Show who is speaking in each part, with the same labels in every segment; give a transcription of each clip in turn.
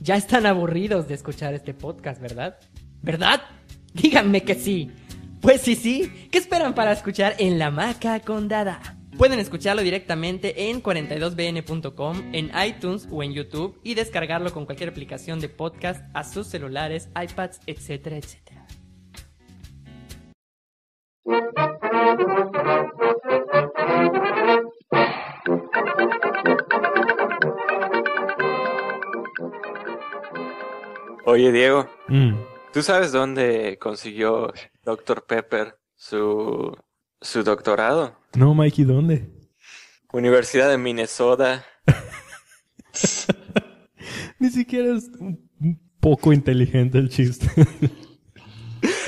Speaker 1: ya están aburridos de escuchar este podcast, ¿verdad? ¿Verdad? Díganme que sí. Pues sí, sí. ¿Qué esperan para escuchar en La
Speaker 2: Maca Condada?
Speaker 1: Pueden escucharlo directamente en 42bn.com, en iTunes o en YouTube y descargarlo con cualquier aplicación de podcast a sus celulares, iPads,
Speaker 3: etcétera, etcétera.
Speaker 1: Oye, Diego, mm. ¿tú sabes dónde consiguió Dr. Pepper su, su doctorado?
Speaker 2: No, Mikey, ¿dónde?
Speaker 1: Universidad de Minnesota.
Speaker 2: Ni siquiera es un poco inteligente el chiste.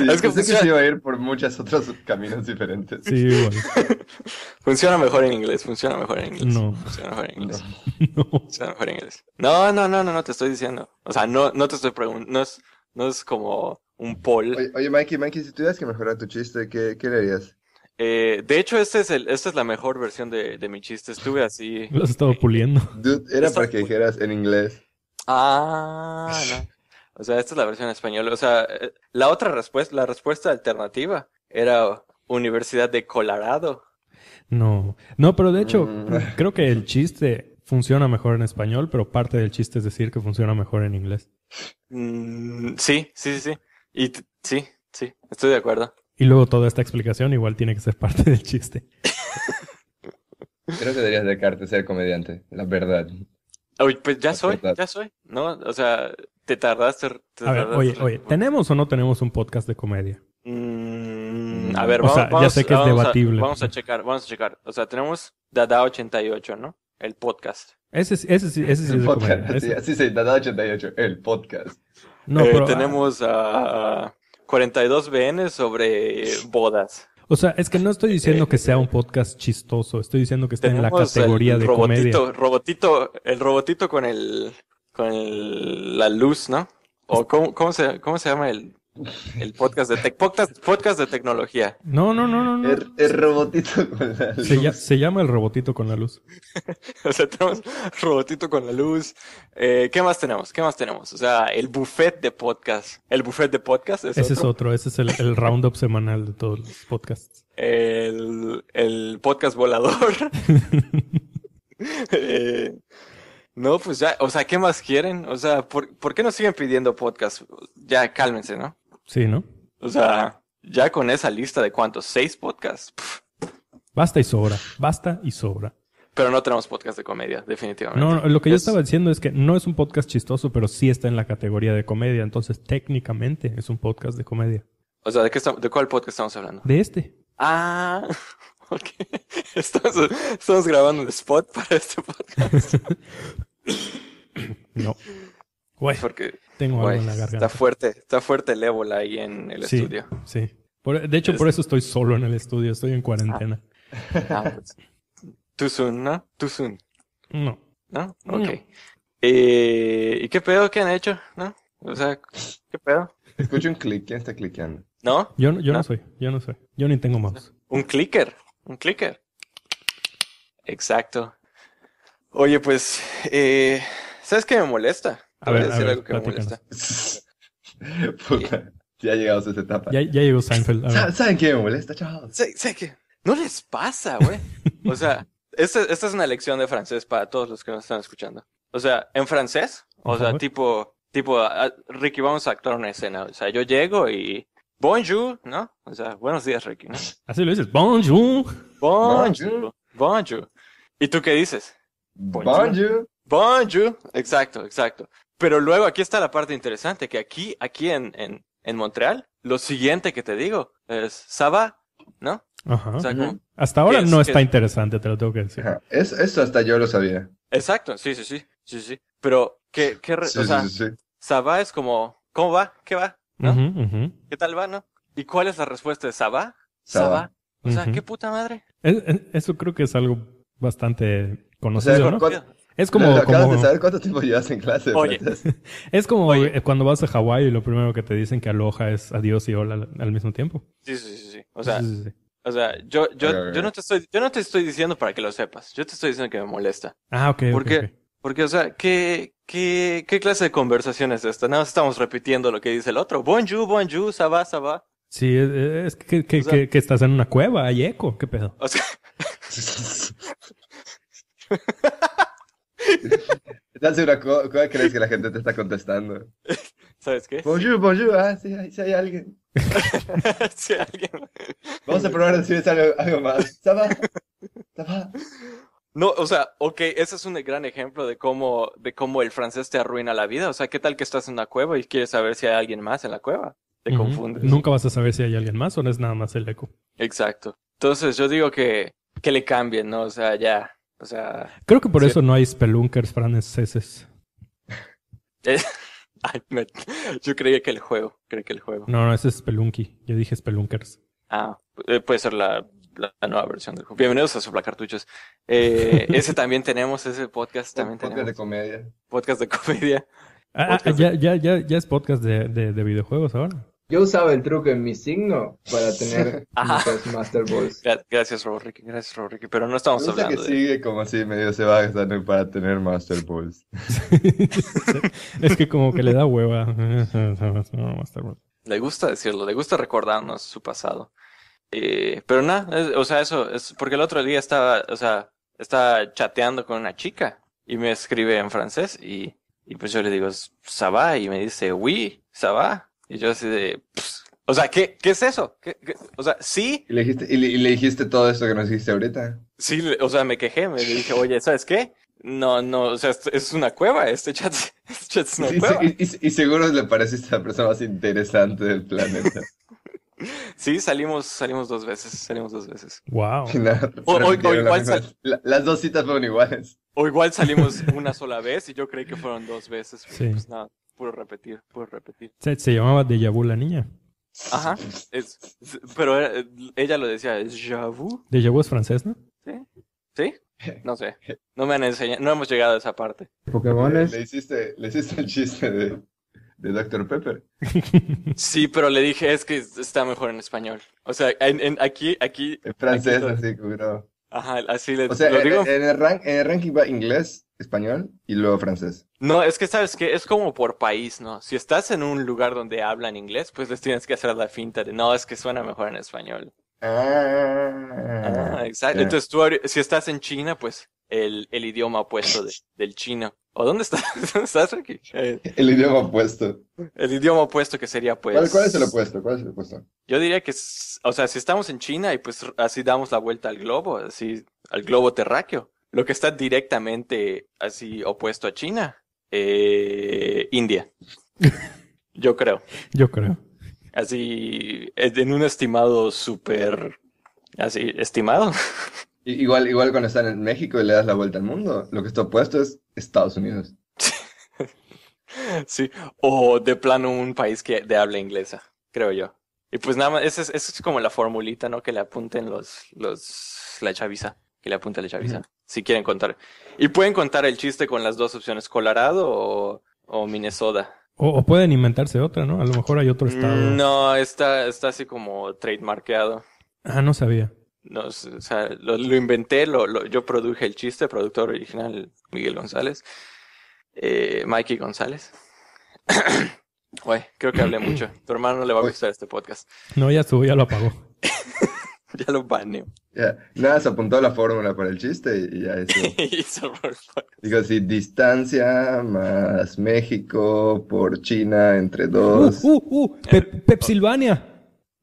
Speaker 3: es que, pensé que se iba a ir por muchos otros caminos diferentes. Sí, igual.
Speaker 1: funciona mejor en inglés, funciona mejor en inglés. No. Funciona mejor en inglés. No. Funciona mejor en inglés. No, no, no, no, no te estoy diciendo. O sea, no, no te estoy preguntando. No es, no es como un poll.
Speaker 3: Oye, Mikey, Mikey, si tuvieras que mejorar tu chiste, ¿qué, qué le harías?
Speaker 1: Eh, de hecho, este es el, esta es la mejor versión de, de mi chiste. Estuve así. Lo has estado puliendo. era para que
Speaker 3: dijeras en inglés.
Speaker 1: Ah, no. O sea, esta es la versión en español. O sea, eh, la otra respuesta, la respuesta alternativa era Universidad de Colorado.
Speaker 2: No, no, pero de hecho, mm. creo que el chiste funciona mejor en español, pero parte del chiste es decir que funciona mejor en inglés.
Speaker 1: Mm, sí, sí, sí, sí. Y sí, sí, estoy de acuerdo.
Speaker 2: Y luego toda esta explicación igual tiene que ser parte del chiste.
Speaker 1: Creo que deberías dejarte ser comediante, la verdad. pues ya soy, ya soy, ¿no? O sea, te tardaste. oye, oye,
Speaker 2: ¿tenemos o no tenemos un podcast de comedia? Mm, a ver, o vamos, sea, ya sé que es debatible.
Speaker 1: vamos a checar, vamos a checar. O sea, tenemos Dada 88, ¿no? El podcast.
Speaker 2: Ese, ese, ese, el podcast, de
Speaker 1: Sí, Dada 88, el podcast. No, eh, ah, tenemos a 42 BN sobre bodas.
Speaker 2: O sea, es que no estoy diciendo que sea un eh, podcast chistoso, estoy diciendo que está en la categoría el robotito,
Speaker 1: de comedia. Robotito, el robotito con el la luz, ¿no? ¿O cómo, se, llama el, podcast de podcast, de tecnología.
Speaker 2: No, no, no, no. El, robotito con la luz. Se, llama el robotito con la luz.
Speaker 1: o sea, tenemos robotito con la luz. Eh, ¿Qué más tenemos? ¿Qué más tenemos? O sea, el buffet de podcast. El buffet de podcast Ese es
Speaker 2: otro, ese es el, roundup semanal de todos los podcasts.
Speaker 1: El, el podcast volador. eh, no, pues ya, o sea, ¿qué más quieren? O sea, ¿por, qué nos siguen pidiendo podcast? Ya cálmense, ¿no? Sí, ¿no? O sea, ya con esa lista de cuántos, seis podcasts.
Speaker 2: Basta y sobra, basta y sobra.
Speaker 1: Pero no tenemos podcast de comedia, definitivamente. No, lo que yo estaba
Speaker 2: diciendo es que no es un podcast chistoso, pero sí está en la categoría de comedia, entonces técnicamente es un podcast de comedia.
Speaker 1: O sea, ¿de, qué ¿de cuál podcast estamos hablando? De este. Ah. porque estamos, estamos grabando un spot para este podcast. no. Güey, porque,
Speaker 2: tengo algo en la garganta. Está
Speaker 1: fuerte, está fuerte el ébola ahí en el estudio. Sí.
Speaker 2: Por, de hecho, por este. eso estoy solo en el estudio, estoy en cuarentena.
Speaker 1: Ah, ah, pues, too soon, ¿no? Too soon. No. ¿No? Ok. Eh, ¿Y qué pedo que han hecho? ¿No? O sea, ¿qué pedo? Escucho un clic, ¿quién está cliqueando?
Speaker 2: ¿No? Yo, yo ¿No? soy, yo no soy. Yo ni tengo mouse.
Speaker 1: ¿Un clicker? Un clicker. Exacto. Oye, pues, eh, ¿sabes qué me molesta?
Speaker 2: A, a ver, decir algo que me molesta.
Speaker 1: ya llegamos a esa etapa.
Speaker 2: Ya, ya llegó Seinfeld. ¿Saben qué me molesta,
Speaker 1: chavos? sé que No les pasa, güey. O sea, esta, esta, es una lección de francés para todos los que nos están escuchando. O sea, en francés, o sea, tipo, tipo, ah, Ricky, vamos a actuar una escena. O sea, yo llego y bonjour, ¿no? O sea, buenos días, Ricky,
Speaker 2: Así lo dices, bonjour.
Speaker 1: Bonjour. Bonjour. ¿Y tú qué dices? Bonjour. Bonjour. Exacto, exacto. Pero luego aquí está la parte interesante, que aquí, aquí en, Montreal, lo siguiente que te digo es, Saba, ¿no?
Speaker 2: Ajá. hasta ahora no está interesante, te lo tengo que decir.
Speaker 1: Es, eso
Speaker 3: hasta yo lo sabía.
Speaker 1: Exacto, sí, sí, sí, sí, sí. Pero, ¿qué, qué, o sea, es como, ¿cómo va? ¿Qué va?
Speaker 2: ¿no?
Speaker 1: ¿Qué tal va, no? ¿Y cuál es la respuesta de Sabá? Sabá.
Speaker 2: O sea, qué puta madre. eso creo que es algo bastante conocido, ¿no? es como, de saber
Speaker 1: cuánto tiempo llevas en clase.
Speaker 2: es como eh, cuando vas a Hawái y lo primero que te dicen que aloja es adiós y hola al mismo tiempo. Sí, sí, sí, sí. O sea,
Speaker 1: o sea, yo, yo, yo no te estoy, yo no te estoy diciendo para que lo sepas. Yo te estoy diciendo que me molesta.
Speaker 2: Ah, ok. Porque,
Speaker 1: porque, o sea, ¿qué, qué, qué clase de conversación es esta? Nada más estamos repitiendo lo que dice el otro. Bonjour, bonjour, ça va.
Speaker 2: Sí, es, que, estás en una cueva, hay eco, qué pedo.
Speaker 1: O sea...
Speaker 3: estás en una crees que la gente te está contestando? ¿Sabes qué? Bonjour, bonjour, ah, sí, sí hay alguien. sí, alguien. Vamos a probar a decir algo, algo más. ça va.
Speaker 1: No, o sea, ok, ese es un gran ejemplo de cómo, de cómo el francés te arruina la vida. O sea, ¿qué tal que estás en una cueva y quieres saber si hay alguien más en la cueva?
Speaker 2: Te confunde. confundes. Nunca vas a saber si hay alguien más o no es nada más el eco.
Speaker 1: Exacto. Entonces yo digo que, que le cambien, ¿no? O sea, ya. O sea. Creo que por eso
Speaker 2: no hay spelunkers franceses.
Speaker 1: Eh, ay, Yo creía que el juego. que el juego.
Speaker 2: No, no, ese es Spelunky. Yo dije spelunkers.
Speaker 1: Ah, eh, puede ser la la nueva versión del juego. Bienvenidos a Sopla Cartuchos. Eh, ese también tenemos, ese podcast también podcast de comedia. Podcast de comedia. Ah, ah, ya,
Speaker 2: ya, ya, ya es podcast de, de, videojuegos ahora.
Speaker 1: Yo usaba el truco en mi signo para tener Master Balls. Gracias, Robo Gracias, Pero no estamos Me que
Speaker 3: sigue como así medio se va gastando para tener Master Balls.
Speaker 2: es que como que le da hueva.
Speaker 1: Le gusta decirlo, le gusta recordarnos su pasado. Eh, pero nada, o sea, eso es porque el otro día estaba, o sea, estaba chateando con una chica y me escribe en francés y, y pues yo le digo, va? Y me dice, oui, va? Y yo así de, o sea, ¿qué, qué es eso? O sea, sí. ¿Y le, dijiste, le, dijiste todo eso que nos dijiste ahorita. Sí, o sea, me quejé, me dije, oye, ¿sabes qué? No, no, o sea, es una cueva, este chat, este chat es
Speaker 3: una y, y, seguro le pareciste la persona más interesante del planeta.
Speaker 1: Sí, salimos, salimos dos veces, salimos dos veces. Wow. o, las dos citas fueron iguales. O igual salimos una sola vez y yo creí que fueron dos veces. Sí. Pues nada, puro repetir, puro repetir.
Speaker 2: Se, llamaba de Vu la niña.
Speaker 1: Ajá, pero ella lo decía, es Javu.
Speaker 2: Deja Vu es francés, ¿no? Sí.
Speaker 1: ¿Sí? No sé, no me han enseñado, no hemos llegado a esa parte. Pokémon le hiciste, le hiciste el chiste de de Dr. Pepper.
Speaker 2: Sí,
Speaker 1: pero le dije, es que está mejor en español. O sea, en, en aquí, aquí. En francés, así, cuidado. Ajá, así le o sea, digo. En,
Speaker 3: el rank, en ranking va inglés, español y luego francés.
Speaker 1: No, es que sabes que es como por país, ¿no? Si estás en un lugar donde hablan inglés, pues les tienes que hacer la finta de, no, es que suena mejor en español. Ah, ah exacto. Entonces tú, si estás en China, pues el, el idioma opuesto del chino. ¿O dónde estás? estás, eh, el idioma opuesto. El idioma opuesto que sería, pues... ¿Cuál, es
Speaker 3: el opuesto? ¿Cuál es el opuesto?
Speaker 1: Yo diría que, o sea, si estamos en China y pues así damos la vuelta al globo, así, al globo terráqueo, lo que está directamente así opuesto a China, eh, India. Yo creo. Yo creo. Así, en un estimado súper... Así, estimado.
Speaker 3: Igual, igual cuando están en México y le das la vuelta al mundo, lo que está opuesto es Estados Unidos.
Speaker 1: sí, o de plano un país que de habla inglesa, creo yo. Y pues nada más, esa es, como la formulita, ¿no? Que le apunten los, los, la chaviza, que le apunte la chaviza, si quieren contar. Y pueden contar el chiste con las dos opciones, Colorado o, o Minnesota.
Speaker 2: O, pueden inventarse otra, ¿no? A lo mejor hay otro estado.
Speaker 1: No, está, está así como trademarkeado.
Speaker 2: Ah, no sabía
Speaker 1: sea, lo, inventé, lo, yo produje el chiste, productor original Miguel González, eh, Mikey González. Güey, creo que hablé mucho. Tu hermano no le va a pues gustar este podcast.
Speaker 2: No, ya estuvo, ya lo apagó. ya lo
Speaker 1: baneó nada,
Speaker 3: se apuntó la fórmula para el chiste y ya eso. Digo, si distancia más México por China entre dos.
Speaker 2: Uh, uh, uh Pepsilvania.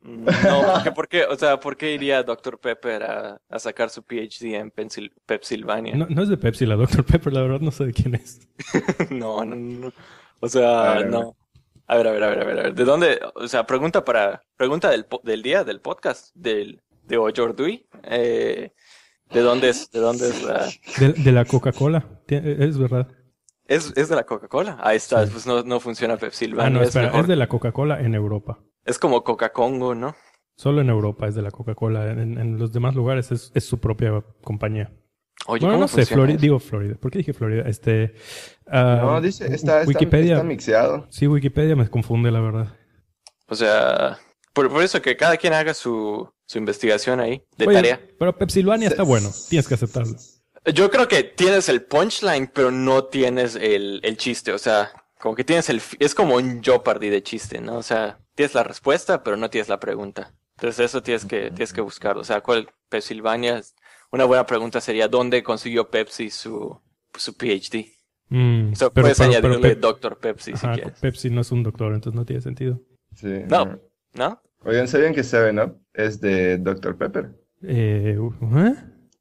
Speaker 2: No,
Speaker 1: porque, porque, o sea, ¿por qué iría Dr. Pepper a, sacar su PhD en Pensil, Pepsilvania?
Speaker 2: No, es de Pepsi la Dr. Pepper, la verdad no sé de quién es.
Speaker 1: no, no, no. O sea, no. A ver, a ver, a ver, a ver, a ver. ¿De dónde? O sea, pregunta para. Pregunta del, día, del podcast, del, de Ojordui. Eh, ¿De dónde es? ¿De dónde es la...
Speaker 2: De, la Coca-Cola, es verdad.
Speaker 1: Es, de la Coca-Cola. Ahí está, pues no, funciona Pepsilvania. Ah, no, es, mejor... es
Speaker 2: de la Coca-Cola en Europa.
Speaker 1: Es como Coca-Congo, ¿no?
Speaker 2: Solo en Europa es de la Coca-Cola. En, los demás lugares es, su propia compañía. Oye, no sé, Florida, digo Florida. ¿Por qué dije Florida? Este, ah, no, dice, está, Wikipedia, mixeado. Sí, Wikipedia me confunde, la verdad.
Speaker 1: O sea, por, eso que cada quien haga su, su investigación ahí, de tarea.
Speaker 2: Pero Pepsilvania está bueno, tienes que aceptarlo.
Speaker 1: Yo creo que tienes el punchline, pero no tienes el, el chiste. O sea, como que tienes el... Es como un yo Jeopardy de chiste, ¿no? O sea, tienes la respuesta, pero no tienes la pregunta. Entonces eso tienes que, tienes que buscar. O sea, ¿cuál Pennsylvania. Una buena pregunta sería, ¿dónde consiguió Pepsi su, su PhD? Mm, o sea, puedes añadirle Doctor Pepsi si
Speaker 2: quieres. Pepsi no es un doctor, entonces no tiene sentido. Sí. No, ¿no?
Speaker 3: Oigan, ¿sabían que Seven Up es de Dr. Pepper?
Speaker 2: Eh, uh, eh,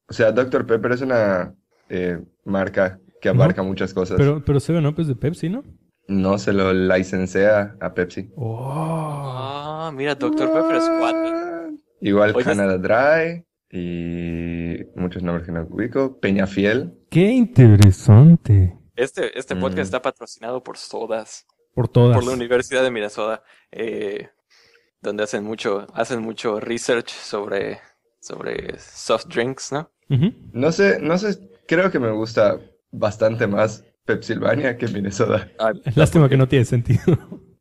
Speaker 3: O sea, Dr. Pepper es una eh, marca que abarca muchas cosas. Pero, pero
Speaker 2: Seven Up es de Pepsi, ¿no?
Speaker 3: No, se lo licencia a Pepsi.
Speaker 2: Oh.
Speaker 1: Ah, mira, ah. Dr. Pepper Squad. Igual Canada Dry
Speaker 3: y muchos nombres que no ubico. Fiel.
Speaker 1: Qué
Speaker 2: interesante.
Speaker 1: Este, este mm. podcast está patrocinado por Sodas. Por todas. Por la Universidad de Minnesota, eh, donde hacen mucho, hacen mucho research sobre, sobre soft drinks, ¿no?
Speaker 3: No sé, no sé, creo que me gusta bastante más Pensilvania que Minnesota. Ah,
Speaker 2: Lástima que no tiene sentido.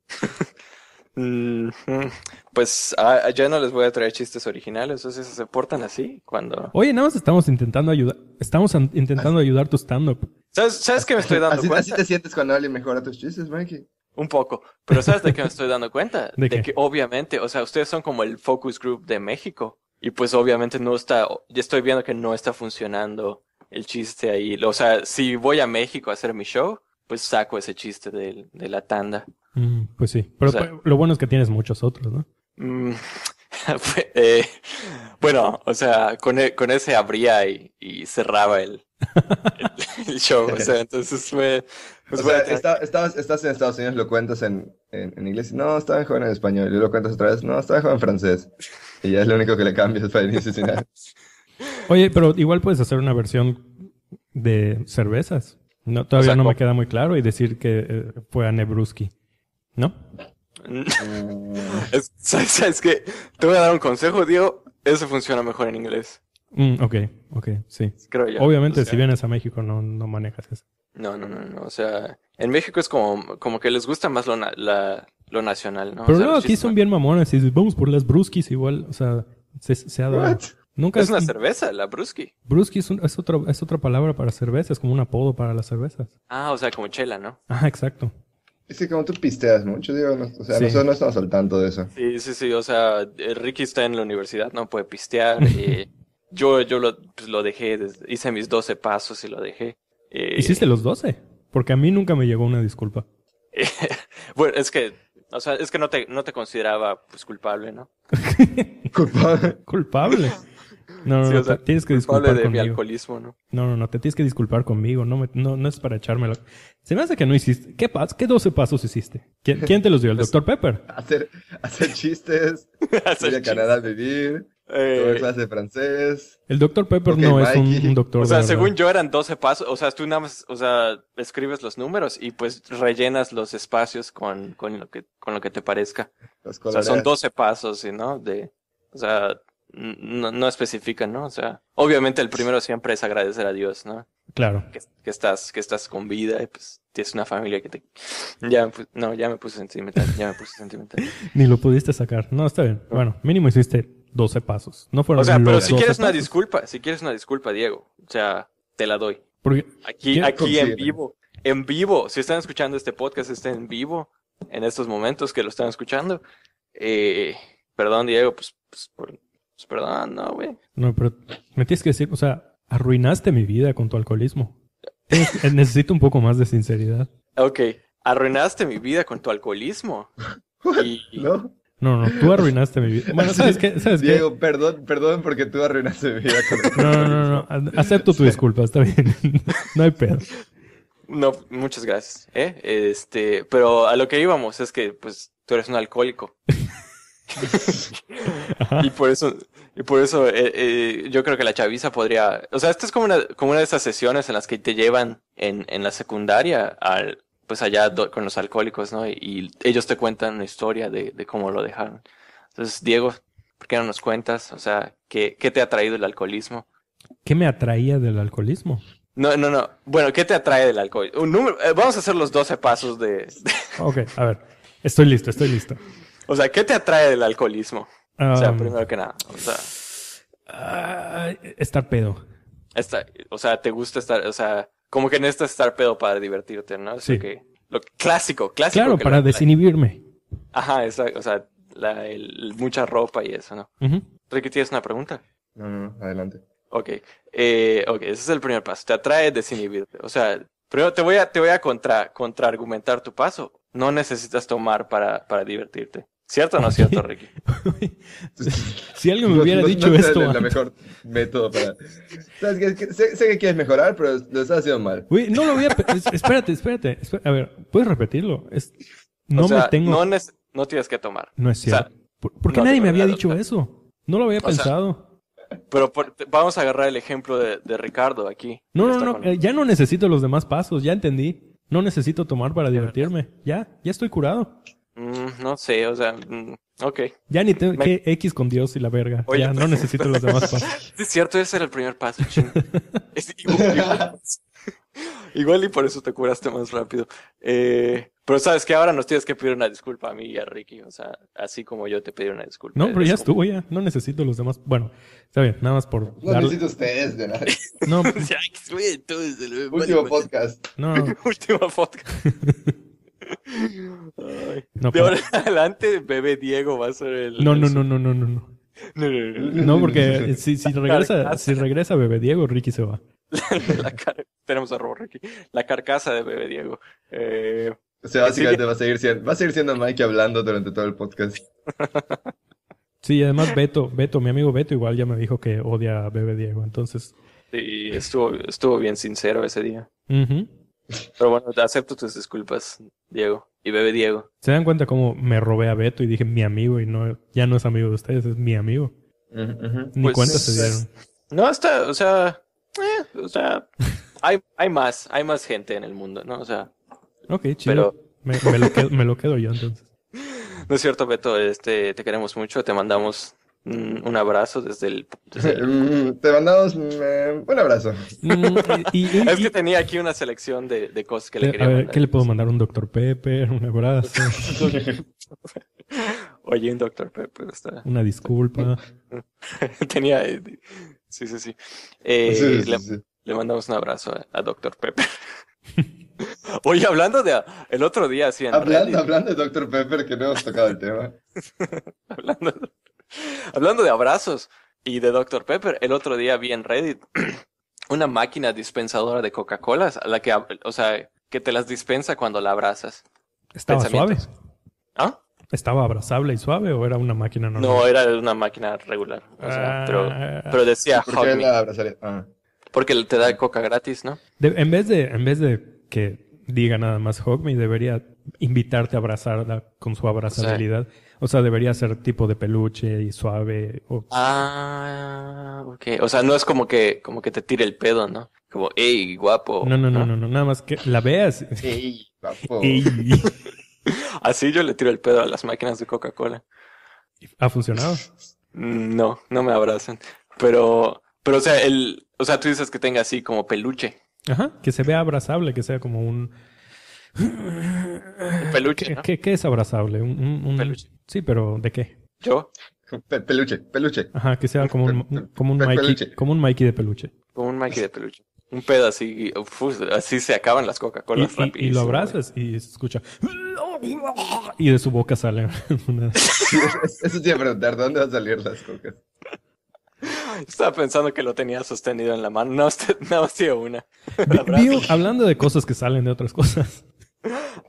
Speaker 1: Pues ah, ya no les voy a traer chistes originales, O sea, se portan así cuando... Oye,
Speaker 2: nada más estamos intentando ayudar, estamos intentando ayudar tu stand-up.
Speaker 1: ¿Sabes, ¿Sabes, qué me estoy dando cuenta? Así te sientes cuando alguien mejora tus chistes, Mikey. Un poco, pero ¿sabes de qué me estoy dando cuenta? de, de que obviamente, o sea, ustedes son como el focus group de México y pues obviamente no está, ya estoy viendo que no está funcionando el chiste ahí. O sea, si voy a México a hacer mi show, pues saco ese chiste de, la tanda.
Speaker 2: Mm, pues sí, pero pues, lo bueno es que tienes muchos otros, ¿no?
Speaker 1: Mm, eh, bueno, o sea, con, e, con ese abría y, cerraba el, show. O sea, entonces fue... Pues
Speaker 3: estás en Estados Unidos, lo cuentas en, inglés. No, estaba en joven en español. Y lo cuentas otra vez. No, estaba en francés. Y ya es lo único que le cambias para inicio
Speaker 2: Oye, pero igual puedes hacer una versión de cervezas. No, todavía no me queda muy claro y decir que eh, fue a Nebruski, ¿no?
Speaker 1: es, que Te voy a dar un consejo, Diego. Eso funciona mejor en inglés.
Speaker 2: Mm, ok, ok, sí. Obviamente, si vienes a México, no, no manejas eso.
Speaker 1: No, no, no, no. O sea, en México es como, como que les gusta más lo, lo nacional, Pero no, aquí son bien
Speaker 2: mamones. Y vamos por las bruskis igual. O sea, se, ha dado es una cerveza, la Brusky. Brusky es, es, otra palabra para cerveza, es como un apodo para las cervezas.
Speaker 1: Ah, o sea, como chela, ¿no?
Speaker 2: Ah, exacto.
Speaker 3: Es que como tú pisteas mucho, digo, o sea, nosotros no estamos al tanto de eso.
Speaker 1: Sí, sí, sí, o sea, eh, Ricky está en la universidad, no puede pistear. y yo yo lo, pues, dejé, hice mis 12 pasos y lo dejé. Eh, ¿Hiciste los
Speaker 2: 12? Porque a mí nunca me llegó una disculpa.
Speaker 1: bueno, es que, o sea, es que no te, consideraba pues, culpable, ¿no?
Speaker 2: culpable. culpable. No, no, no, tienes que disculpar ¿no? No, no, te tienes que disculpar conmigo. No, no, es para echármelo. Se me hace que no hiciste. ¿Qué, qué 12 pasos hiciste? ¿Quién, te los dio? ¿El Dr. Pues, doctor Pepper?
Speaker 3: Hacer, hacer
Speaker 1: chistes, hacer a Canadá vivir, eh, clase de francés.
Speaker 2: El doctor Pepper no es un, doctor. O sea, según
Speaker 1: yo eran 12 pasos. O sea, tú nada más, o sea, escribes los números y pues rellenas los espacios con, lo, que, con lo que te parezca. O sea, son 12 pasos, ¿no? De, o sea, no, no especifican, ¿no? O sea, obviamente el primero siempre es agradecer a Dios, ¿no? Claro. Que, estás, que estás con vida y pues tienes una familia que te... no, ya me puse sentimental, ya me puse sentimental.
Speaker 2: Ni lo pudiste sacar. No, está bien. Bueno, mínimo hiciste 12 pasos. No fueron O sea, pero si quieres una
Speaker 1: disculpa, si quieres una disculpa, Diego, o sea, te la doy.
Speaker 2: aquí, aquí en
Speaker 1: vivo, en vivo, si están escuchando este podcast, está en vivo, en estos momentos que lo están escuchando. Eh, perdón, Diego, pues, pues por pues, perdón, ah, no, güey.
Speaker 2: No, pero me tienes que decir, o sea, arruinaste mi vida con tu alcoholismo. Necesito un poco más de sinceridad.
Speaker 1: Ok, arruinaste mi vida con tu alcoholismo. ¿No?
Speaker 2: No, tú arruinaste mi vida. Bueno, ¿sabes qué? Diego,
Speaker 1: perdón, perdón porque tú arruinaste mi vida con
Speaker 2: No, no, no, no. acepto tu disculpa, está bien. no hay pedo.
Speaker 1: No, muchas gracias. ¿eh? Este, pero a lo que íbamos es que, pues, tú eres un alcohólico y por eso, y por eso eh, eh, yo creo que la chaviza podría. O sea, esta es como una, como una de esas sesiones en las que te llevan en, la secundaria al, pues allá con los alcohólicos, ¿no? Y, ellos te cuentan una historia de, cómo lo dejaron. Entonces, Diego, ¿por qué no nos cuentas? O sea, ¿qué, te ha traído el alcoholismo?
Speaker 2: ¿Qué me atraía del alcoholismo?
Speaker 1: No, no, no. Bueno, ¿qué te atrae del alcohol? Eh, vamos a hacer los 12 pasos de, de...
Speaker 2: Ok, a ver. Estoy listo, estoy listo.
Speaker 1: O sea, ¿qué te atrae del alcoholismo? o sea, um, primero que nada. O sea, ah,
Speaker 2: estar pedo.
Speaker 1: Está, o sea, te gusta estar, o sea, como que necesitas estar pedo para divertirte, ¿no? sí. Que, lo clásico, clásico. Claro, para
Speaker 2: desinhibirme.
Speaker 1: Ajá, O sea, la, el, mucha ropa y eso, ¿no? Ricky, ¿tienes una pregunta?
Speaker 2: No, no, no, adelante.
Speaker 1: Ok, eh, ok, ese es el primer paso. Te atrae desinhibirte. O sea, primero te voy a, te voy a contraargumentar tu paso. No necesitas tomar para, para divertirte. ¿Cierto o no cierto,
Speaker 2: Ricky? si alguien me hubiera dicho dicho no esto. Es la mejor
Speaker 1: método para.
Speaker 3: ¿Sabes que, sé, que quieres mejorar, pero lo estás sido mal.
Speaker 2: no lo voy a. espérate, espérate, A ver, ¿puedes repetirlo? No me tengo.
Speaker 1: No, tienes que tomar. No es cierto.
Speaker 2: ¿Por, qué nadie me había dicho eso? No lo había pensado.
Speaker 1: pero vamos a agarrar el ejemplo de, Ricardo aquí.
Speaker 2: No, no, no. Eh, ya no necesito los demás pasos. Ya entendí. No necesito tomar para divertirme. Ya, ya estoy curado.
Speaker 1: Mm, no sé, o sea, mm, ok.
Speaker 2: Ya ni tengo que X con Dios y la verga. ya no necesito los demás pasos.
Speaker 1: es cierto, ese era el primer paso, igual, y por eso te curaste más rápido. Eh, pero sabes que ahora nos tienes que pedir una disculpa a mí y a Ricky, o sea, así como yo te pedí una disculpa. No, pero ya
Speaker 2: estuvo, ya. No necesito los demás. Bueno, está bien, nada más por. No necesito
Speaker 1: ustedes, de nada. No. Último podcast. No. Último podcast de ahora adelante, bebé Diego va a ser el. No, no, no, no, no, no.
Speaker 2: No, no, porque eh, si, regresa, si regresa bebé Diego, Ricky se va.
Speaker 1: tenemos a Ricky. La carcasa de bebé Diego.
Speaker 3: Eh, o sea, básicamente va, a seguir siendo, va a seguir siendo Mike hablando durante todo el podcast.
Speaker 2: Sí, además Beto, Beto, mi amigo Beto igual ya me dijo que odia a Bebe Diego, entonces.
Speaker 1: Sí, estuvo, estuvo bien sincero ese día. Pero bueno, acepto tus disculpas, Diego y bebe Diego.
Speaker 2: ¿Se dan cuenta cómo me robé a Beto y dije mi amigo y no ya no es amigo de ustedes, es mi amigo? Ni pues cuenta se dieron.
Speaker 1: No, hasta, o sea, eh, o sea, hay, más, hay más gente en el mundo, ¿no? O sea.
Speaker 2: Ok, chido. Pero... Me, lo quedo, me lo quedo yo entonces.
Speaker 1: No es cierto, Beto, este, te queremos mucho, te mandamos Mm, un abrazo desde el...
Speaker 3: Mm, te mandamos
Speaker 1: mm, un abrazo. es que tenía aquí una selección de, de cosas que le eh, quería a ver, ¿Qué le
Speaker 2: puedo mandar? ¿Un Dr. Pepper? ¿Un abrazo?
Speaker 1: Oye, un Dr. Pepper está... Una disculpa. tenía... Eh, sí, eh, sí, sí. le, mandamos un abrazo a, doctor Dr. Pepper. Oye, hablando de el otro día, sí, hablando,
Speaker 3: hablando de Dr. Pepper, que no hemos tocado el tema. hablando
Speaker 1: Hablando de abrazos y de Dr. Pepper, el otro día vi en Reddit una máquina dispensadora de Coca-Colas, la que, o sea, que te las dispensa cuando la abrazas.
Speaker 2: Estaba suave. ¿Ah? ¿Estaba abrazable y suave o era una máquina normal? No, era
Speaker 1: una máquina regular. Ah. pero, decía ah. Porque te da coca gratis, ¿no?
Speaker 2: en, vez de, en vez de que diga nada más y debería invitarte a abrazarla con su abrazabilidad. O sea, debería ser tipo de peluche y suave. O...
Speaker 1: Ah, ok. O sea, no es como que, como que te tire el pedo, ¿no? Como, ey, guapo. No, no, no, no,
Speaker 2: nada más que la veas.
Speaker 1: Ey, guapo. Así yo le tiro el pedo a las máquinas de Coca-Cola. ¿Ha funcionado? No, no me abrazan. Pero, pero o sea, el, o sea, tú dices que tenga así como peluche.
Speaker 2: Ajá, que se vea abrazable, que sea como un... un peluche. ¿Qué, ¿no? ¿qué, es abrazable? Un, peluche. Sí, pero ¿de qué?
Speaker 1: Yo. peluche, peluche.
Speaker 2: Ajá, que sea como un, como un, Mikey, como un de peluche. Como un
Speaker 1: Mikey de peluche. Un pedo así, así se acaban las coca con y, y, y, lo
Speaker 2: abrazas y se escucha. Y de su boca sale...
Speaker 3: Eso te iba a preguntar, ¿dónde van a salir las cocas? Estaba pensando que lo tenía sostenido
Speaker 1: en la mano. No, usted, no, una.
Speaker 2: hablando de cosas que salen de otras cosas.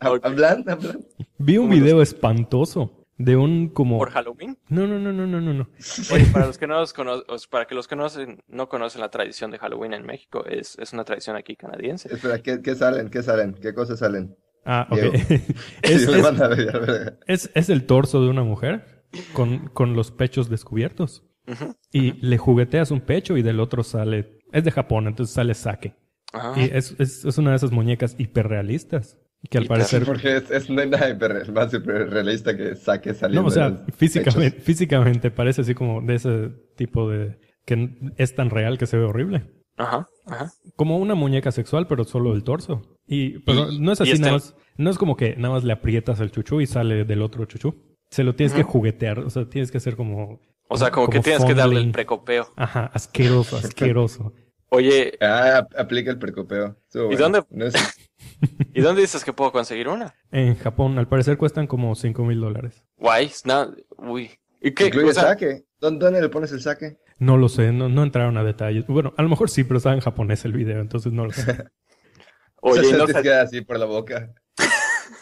Speaker 1: Hablando, hablando.
Speaker 2: Vi un video espantoso de un como. ¿Por Halloween? No, no, no, no, no, no.
Speaker 1: Oye, para los que no los conocen, para que los no conocen la tradición de Halloween en México, es, una tradición aquí canadiense. Espera,
Speaker 3: ¿qué, salen? ¿Qué salen? ¿Qué cosas salen?
Speaker 2: Ah, ok. es, es, el torso de una mujer con, con los pechos descubiertos y le jugueteas un pecho y del otro sale. Es de Japón, entonces sale Sake. Ah. Y es, una de esas muñecas hiperrealistas. Que al parecer.
Speaker 3: Porque es, es nada más hiperrealista que saque saliendo. No, o sea, físicamente,
Speaker 2: físicamente parece así como de ese tipo de. que es tan real que se ve horrible. Ajá, ajá. Como una muñeca sexual, pero solo el torso. Y pues, no es así este nada No es como que nada más le aprietas el chuchu y sale del otro chuchu. Se lo tienes que juguetear, o sea, tienes que hacer como o sea, como, que tienes que darle el precopeo. Ajá, asqueroso, asqueroso.
Speaker 1: Oye. Ah, aplica el precopeo. ¿Y, dónde, dices que puedo conseguir una?
Speaker 2: En Japón, al parecer cuestan como 5 mil dólares.
Speaker 1: Guay, no, uy. ¿Y qué? ¿Dónde, le pones el saque?
Speaker 2: No lo sé, no, entraron a detalles. Bueno, a lo mejor sí, pero estaba en japonés el video, entonces no lo sé. Oye, no te
Speaker 3: queda así por la boca.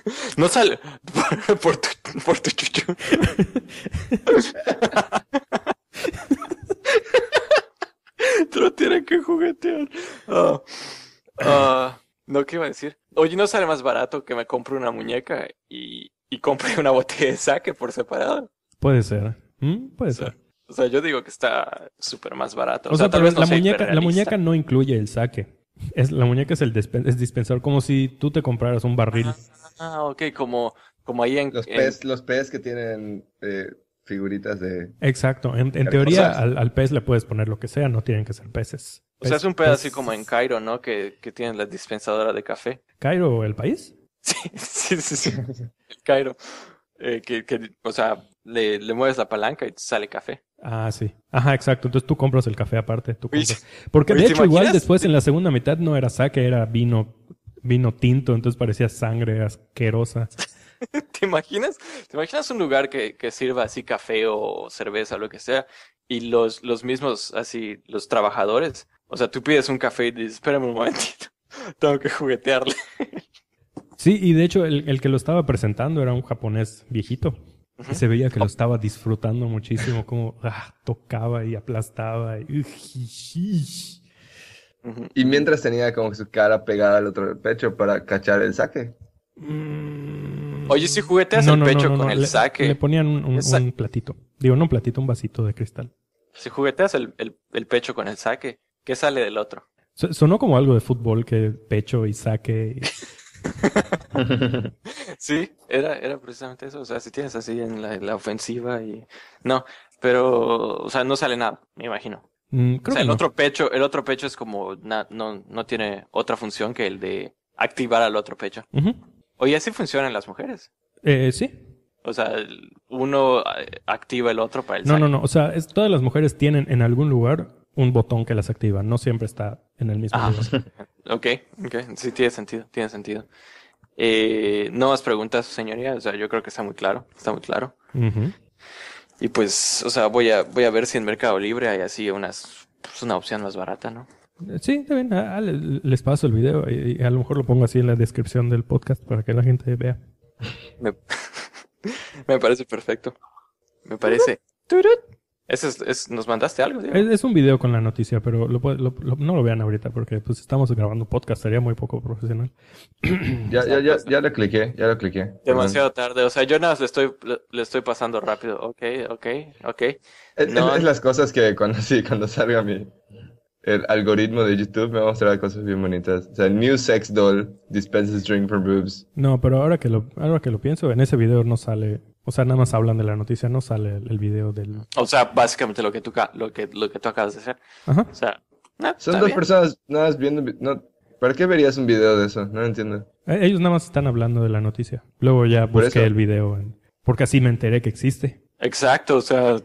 Speaker 1: No sale por, tu, por tu chuchu. Te lo que
Speaker 2: juguetear.
Speaker 1: Ah, ah, no, ¿qué iba a decir? Oye, ¿no sale más barato que me compre una muñeca y, y compre una botella de saque por separado?
Speaker 2: Puede ser. Mm, puede ser.
Speaker 1: O sea, yo digo que está súper más barato. O, sea, tal vez la, muñeca, la muñeca
Speaker 2: no incluye el saque. Es, la muñeca es el dispensador, como si tú te compraras un barril. Ah,
Speaker 3: ah ok, como, como ahí en... Los, los peces que tienen eh,
Speaker 1: figuritas de...
Speaker 2: Exacto, en, teoría al, pez le puedes poner lo que sea, no tienen que ser peces. o sea, es un pez así como
Speaker 1: en Cairo, ¿no? Que, que tienen la dispensadora de café.
Speaker 2: ¿Cairo, el país? Sí, sí, sí, sí.
Speaker 1: Cairo. Eh, que, o sea, le, mueves la palanca y sale café.
Speaker 2: Ah, sí. Ajá, exacto. Entonces tú compras el café aparte. Tú compras. Porque de hecho, igual después en la segunda mitad no era sake, era vino, vino tinto, entonces parecía sangre asquerosa.
Speaker 1: ¿Te imaginas? ¿Te imaginas un lugar que, sirva así café o cerveza o lo que sea? Y los, los mismos, así, los trabajadores. O sea, tú pides un café y dices, espérame un momentito, tengo que juguetearle.
Speaker 2: Sí, y de hecho el, el que lo estaba presentando era un japonés viejito. Se veía que lo estaba disfrutando muchísimo, como ah, tocaba y aplastaba. Y,
Speaker 3: y mientras tenía como su cara pegada al otro pecho para cachar el saque.
Speaker 2: Mm. Oye, si jugueteas el pecho con el saque. Le ponían un, platito. Digo, no un platito, un vasito de cristal.
Speaker 1: Si jugueteas el, pecho con el saque, ¿qué sale del otro?
Speaker 2: sonó como algo de fútbol que pecho y saque. Y...
Speaker 1: sí, era, era precisamente eso. O sea, si tienes así en la, ofensiva y. No, pero, o sea, no sale nada, me imagino.
Speaker 2: Mm, o sea, el otro
Speaker 1: pecho, el otro pecho es como no, no tiene otra función que el de activar al otro pecho. Oye, así funcionan las mujeres. Eh, sí. O sea, uno eh, activa el otro para el No, no, no. O sea,
Speaker 2: todas las mujeres tienen en algún lugar un botón que las activa. No siempre está en el mismo ah. lugar.
Speaker 1: ok, ok. Sí, tiene sentido, tiene sentido. Eh, no más preguntas, señoría. O sea, yo creo que está muy claro. Está muy claro. Y pues, o sea, voy a, voy a ver si en Mercado Libre hay así unas, pues, una opción más barata, ¿no?
Speaker 2: Eh, sí, también. Ah, les paso el video y, a lo mejor lo pongo así en la descripción del podcast para que la gente vea. Me,
Speaker 1: parece perfecto. Me parece es, es, ¿Nos mandaste algo? Es,
Speaker 2: un video con la noticia, pero no lo vean ahorita porque pues estamos grabando un podcast, sería muy poco profesional. ya, ya,
Speaker 1: ya, ya cliqué, ya lo cliqué. Demasiado tarde, o sea, yo nada más le estoy, le estoy pasando rápido. Ok, ok, ok. No. Es,
Speaker 3: las cosas que cuando, sí, cuando salga mi el algoritmo de YouTube me va a mostrar cosas bien bonitas. O sea, New Sex Doll dispenses drink for boobs.
Speaker 2: No, pero ahora que lo, ahora que lo pienso, en ese video no sale o sea, nada más hablan de la noticia, no sale el, video del.
Speaker 1: O sea, básicamente lo que tú, lo que, lo que tú acabas de hacer. Ajá. O sea,
Speaker 3: son dos personas nada más viendo. ¿Para qué verías un video de eso? No
Speaker 1: entiendo.
Speaker 2: Eh, ellos nada más están hablando de la noticia. Luego ya busqué el video. porque así me enteré que existe.
Speaker 1: Exacto, o sea.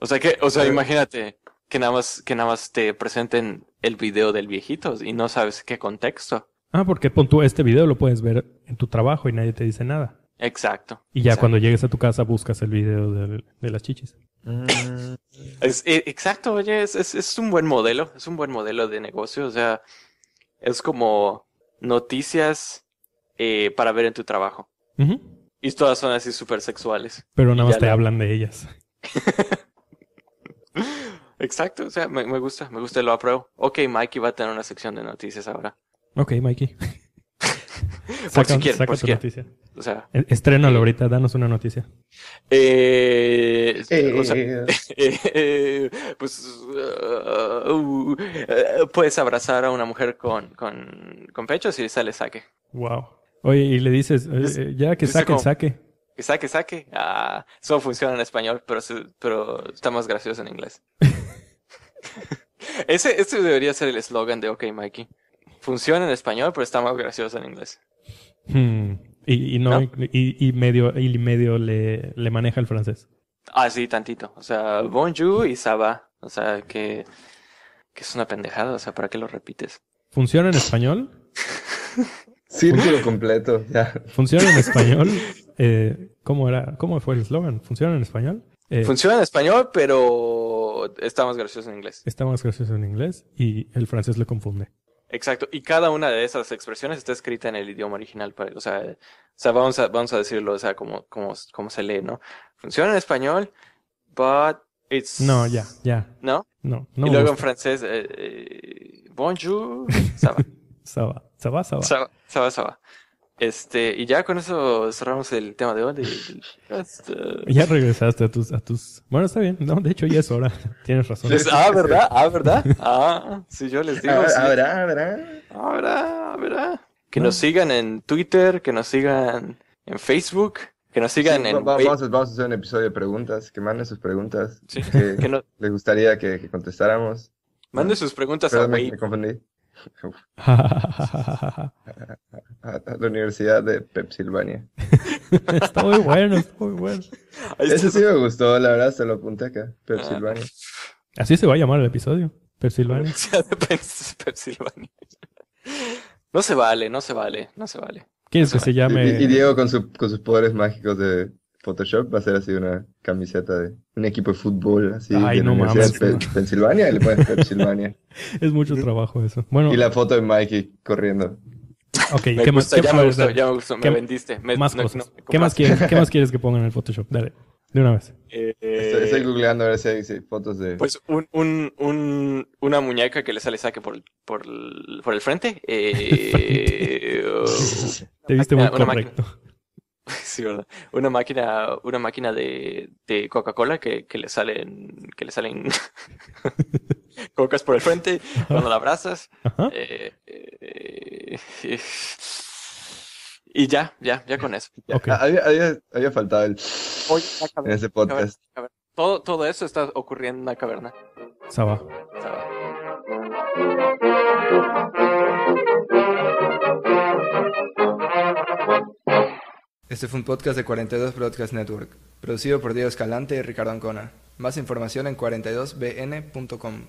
Speaker 1: o sea, que, o sea imagínate que nada, más, que nada más te presenten el video del viejito y no sabes qué contexto.
Speaker 2: Ah, porque pon tú este video lo puedes ver en tu trabajo y nadie te dice nada. Exacto. Y ya cuando llegues a tu casa buscas el video de, las chichis. Mm.
Speaker 1: Eh, exacto, oye, es, un buen modelo, es un buen modelo de negocio, o sea, es como noticias eh, para ver en tu trabajo. Y todas son así súper sexuales.
Speaker 2: Pero nada más te hablan de ellas.
Speaker 1: exacto, o sea, me, gusta, me gusta, lo apruebo. Ok, Mikey va a tener una sección de noticias ahora.
Speaker 2: Ok, Mikey. Saca, por noticia. Estrénalo eh, ahorita, danos una noticia.
Speaker 1: pues puedes abrazar a una mujer con, pechos y sale saque.
Speaker 2: Wow. Oye, y le dices, eh, eh, ya que saque, saque.
Speaker 1: Que saque, saque. solo ah, eso funciona en español, pero, pero está más gracioso en inglés.
Speaker 2: ese, ese
Speaker 1: debería ser el eslogan de OK Mikey. Funciona en español, pero está más gracioso en inglés.
Speaker 2: Hmm. Y, no, Y, medio, y medio le, le maneja el francés.
Speaker 1: Ah, sí, tantito. O sea, bonjour y ça O sea, que, es una pendejada. O sea, ¿para qué lo repites?
Speaker 2: ¿Funciona en español? Círculo
Speaker 1: completo, ya. ¿Funciona en español?
Speaker 2: Eh, ¿Cómo era? ¿Cómo fue el eslogan? ¿Funciona en español? Eh, Funciona
Speaker 1: en español, pero está más gracioso en inglés.
Speaker 2: Está más gracioso en inglés y el francés le confunde.
Speaker 1: Exacto, y cada una de esas expresiones está escrita en el idioma original, o sea, vamos, a, vamos a decirlo, o sea, como, como, como se lee, ¿no? Funciona en español, but it's... No, ya, ya. ¿No? No, no. Y luego en francés, eh, eh, bonjour,
Speaker 2: ça va. ça va, ça va, ça va. Ça
Speaker 1: va, ça va, ça va. Este, y ya con eso cerramos el tema de hoy. Este. Ya
Speaker 2: regresaste a tus, a tus. Bueno, está bien. No, de hecho ya es hora. Tienes razón. ah,
Speaker 1: ¿verdad? Ah, ¿verdad? Ah, si yo les digo. Ah, verdad verdad. ahora. Que nos sigan en Twitter, que nos sigan en Facebook, que nos sigan en. vamos, a, vamos, hacer un episodio de preguntas.
Speaker 3: Que manden sus preguntas. Que, les gustaría que, contestáramos. Manden sus preguntas a me,
Speaker 2: a,
Speaker 3: la Universidad de Pensilvania.
Speaker 2: está muy bueno, está muy bueno.
Speaker 3: Ese sí me gustó,
Speaker 1: la verdad, se lo apunté acá, Pensilvania. Ah.
Speaker 2: Así se va a llamar el episodio, Pensilvania.
Speaker 1: No se vale, no se vale, no se vale.
Speaker 2: ¿Quién es que se llame? Y, y
Speaker 3: Diego con, su, con sus poderes mágicos de Photoshop va a ser así una camiseta de un equipo de fútbol así Ay, de no mames, de Pensilvania, le pones Pensilvania.
Speaker 2: es mucho trabajo eso. y la
Speaker 3: foto de Mikey corriendo. Ok, ¿qué más? Ya, me gustó, ya me gustó, me vendiste.
Speaker 2: ¿Qué, más quieres, ¿Qué más quieres que ponga en el Photoshop? Dale, de una vez.
Speaker 1: Eh, estoy,
Speaker 3: googleando a ver si hay, fotos de... Pues
Speaker 1: un, un, un, una muñeca que le sale saque por, por, por el frente. Eh, eh, Te viste ah, muy correcto. Sí, Una máquina, una máquina de, Coca-Cola que, le salen, que le salen cocas por el frente cuando la abrazas. Eh, eh, y ya, ya, ya con eso.
Speaker 3: Ah, había, faltado el... ese podcast.
Speaker 1: Todo, todo eso está ocurriendo en la caverna. Saba.
Speaker 3: Este fue un podcast de 42 Broadcast Network, producido por Diego Escalante y Ricardo Ancona. Más información en 42bn.com.